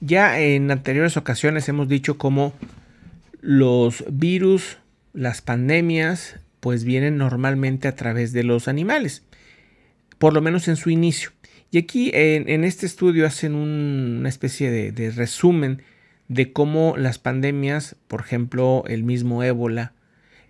Ya en anteriores ocasiones hemos dicho cómo los virus, las pandemias, pues vienen normalmente a través de los animales, por lo menos en su inicio. Y aquí en, este estudio hacen una especie de, resumen de cómo las pandemias, por ejemplo, el mismo ébola,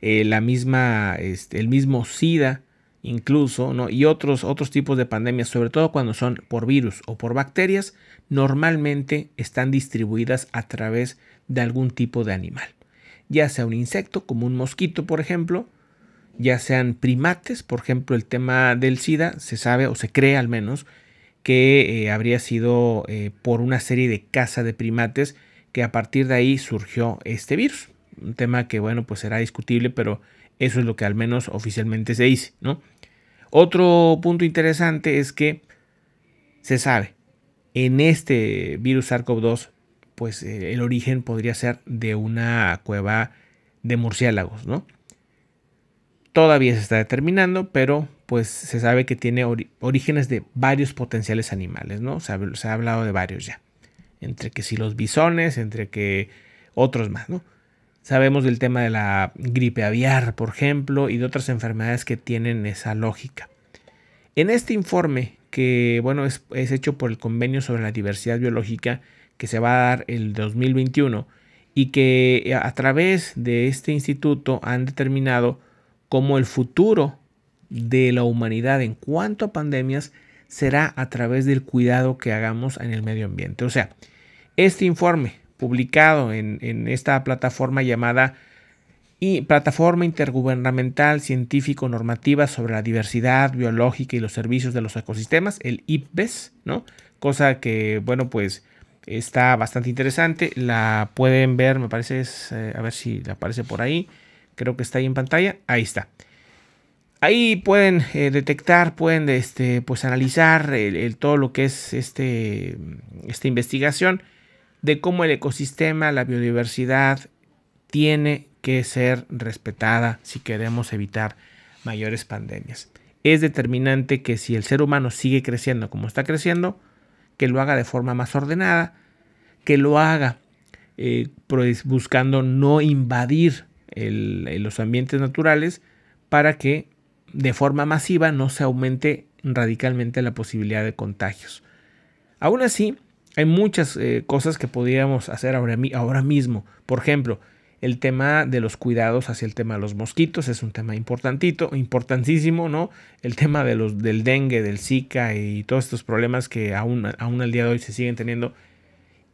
eh, la misma, este, el mismo SIDA, incluso, ¿no? y otros, otros tipos de pandemias, sobre todo cuando son por virus o por bacterias, normalmente están distribuidas a través de algún tipo de animal. Ya sea un insecto, como un mosquito, por ejemplo, ya sean primates, por ejemplo, el tema del SIDA, se sabe o se cree al menos que eh, habría sido eh, por una serie de caza de primates que a partir de ahí surgió este virus. Un tema que, bueno, pues será discutible, pero eso es lo que al menos oficialmente se dice, ¿no? Otro punto interesante es que se sabe, en este virus SARS-CoV-2, pues eh, el origen podría ser de una cueva de murciélagos, ¿no? Todavía se está determinando, pero pues se sabe que tiene orígenes de varios potenciales animales, ¿no? Se ha, se ha hablado de varios ya. Entre que si los bisones, entre que otros más, ¿no? Sabemos del tema de la gripe aviar, por ejemplo, y de otras enfermedades que tienen esa lógica. En este informe, que bueno, es, es hecho por el Convenio sobre la Diversidad Biológica, que se va a dar el 2021, y que eh, a través de este instituto han determinado cómo el futuro de la humanidad en cuanto a pandemias será a través del cuidado que hagamos en el medio ambiente. O sea, este informe publicado en, esta plataforma llamada y Plataforma Intergubernamental Científico-Normativa sobre la Diversidad Biológica y los Servicios de los Ecosistemas, el IPBES, ¿no? Cosa que, bueno, pues está bastante interesante. La pueden ver, me parece, es, eh, a ver si aparece por ahí. Creo que está ahí en pantalla. Ahí está. Ahí pueden eh, detectar, pueden este, pues, analizar todo lo que es este, esta investigación de cómo el ecosistema, la biodiversidad tiene que ser respetada si queremos evitar mayores pandemias. Es determinante que si el ser humano sigue creciendo como está creciendo, que lo haga de forma más ordenada, que lo haga eh, pues, buscando no invadir eh, los ambientes naturales para que de forma masiva no se aumente radicalmente la posibilidad de contagios. Aún así, hay muchas eh, cosas que podríamos hacer ahora, mismo. Por ejemplo, el tema de los cuidados hacia el tema de los mosquitos es un tema importantito, importantísimo, ¿no? El tema de los, del dengue, del Zika y todos estos problemas que aún, aún al día de hoy se siguen teniendo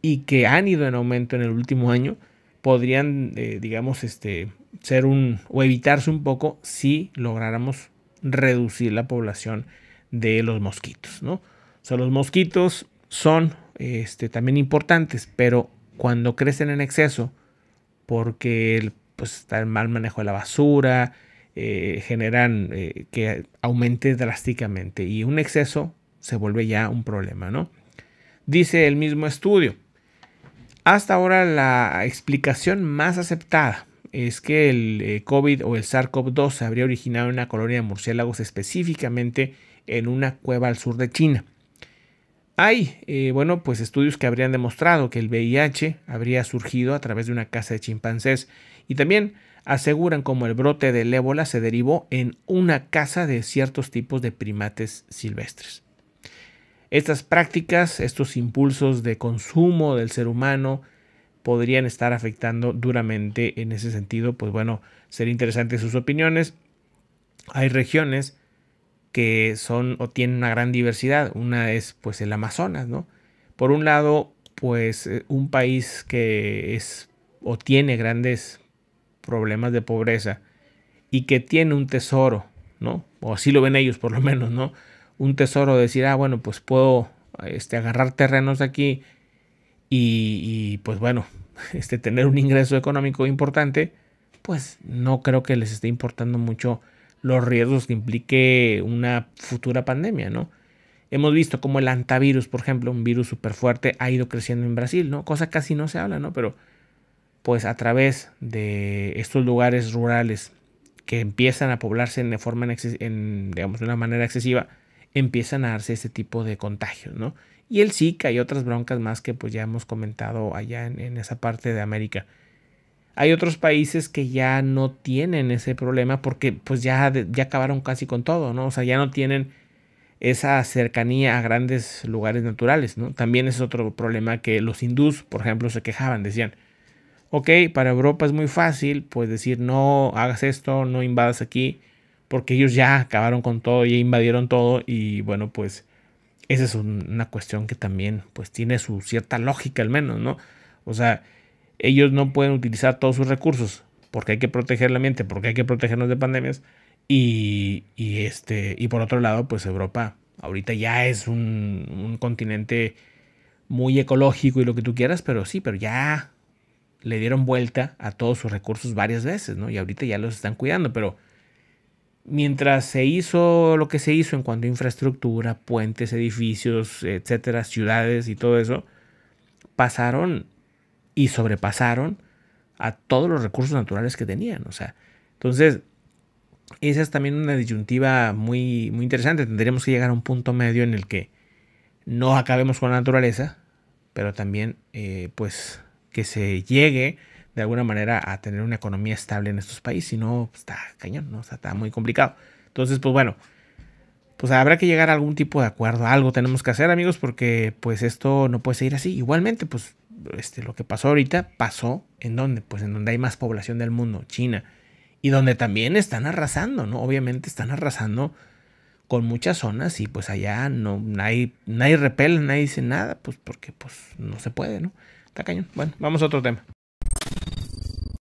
y que han ido en aumento en el último año, podrían, eh, digamos, este, ser un, o evitarse un poco si lográramos reducir la población de los mosquitos, ¿no? O sea, los mosquitos son este, también importantes, pero cuando crecen en exceso, porque pues, está el mal manejo de la basura, eh, generan eh, que aumente drásticamente y un exceso se vuelve ya un problema, ¿no? Dice el mismo estudio. Hasta ahora la explicación más aceptada es que el eh, COVID o el SARS-CoV-2 se habría originado en una colonia de murciélagos específicamente en una cueva al sur de China. Hay, eh, bueno, pues estudios que habrían demostrado que el VIH habría surgido a través de una casa de chimpancés y también aseguran como el brote del ébola se derivó en una casa de ciertos tipos de primates silvestres. Estas prácticas, estos impulsos de consumo del ser humano podrían estar afectando duramente en ese sentido, pues bueno, sería interesante sus opiniones. Hay regiones que son o tienen una gran diversidad. Una es pues el Amazonas, ¿no? Por un lado, pues eh, un país que es o tiene grandes problemas de pobreza y que tiene un tesoro, ¿no? O así lo ven ellos por lo menos, ¿no? Un tesoro de decir, ah, bueno, pues puedo este, agarrar terrenos aquí y, y pues bueno, este, tener un ingreso económico importante, pues no creo que les esté importando mucho los riesgos que implique una futura pandemia, ¿no? Hemos visto como el antivirus, por ejemplo, un virus súper fuerte, ha ido creciendo en Brasil, ¿no? Cosa casi no se habla, ¿no? Pero pues a través de estos lugares rurales que empiezan a poblarse de forma, en, de una manera excesiva, empiezan a darse este tipo de contagios, ¿no? Y el Zika y otras broncas más que pues ya hemos comentado allá en esa parte de América. Hay otros países que ya no tienen ese problema porque pues ya, ya acabaron casi con todo, ¿no? O sea, ya no tienen esa cercanía a grandes lugares naturales, ¿no? También es otro problema que los hindús, por ejemplo, se quejaban, decían, ok, para Europa es muy fácil, pues decir, no hagas esto, no invadas aquí, porque ellos ya acabaron con todo, ya invadieron todo y bueno, pues esa es una cuestión que también pues tiene su cierta lógica al menos, ¿no? O sea, ellos no pueden utilizar todos sus recursos porque hay que proteger la mente porque hay que protegernos de pandemias. Y, este, y por otro lado, pues Europa ahorita ya es un, un continente muy ecológico y lo que tú quieras, pero sí, pero ya le dieron vuelta a todos sus recursos varias veces, ¿no? Y ahorita ya los están cuidando, pero mientras se hizo lo que se hizo en cuanto a infraestructura, puentes, edificios, etcétera, ciudades y todo eso, pasaron y sobrepasaron a todos los recursos naturales que tenían. O sea, entonces, esa es también una disyuntiva muy, muy interesante. Tendríamos que llegar a un punto medio en el que no acabemos con la naturaleza, pero también, eh, pues, que se llegue de alguna manera a tener una economía estable en estos países. Si no, pues, está cañón, ¿no? O sea, está muy complicado. Entonces, pues bueno, pues habrá que llegar a algún tipo de acuerdo, algo tenemos que hacer amigos porque pues esto no puede seguir así. Igualmente pues este, lo que pasó ahorita pasó en donde, pues en donde hay más población del mundo, China, y donde también están arrasando, ¿no? Obviamente están arrasando con muchas zonas y pues allá no, hay nadie repele, nadie dice nada, pues porque pues no se puede, ¿no? Está cañón. Bueno, vamos a otro tema.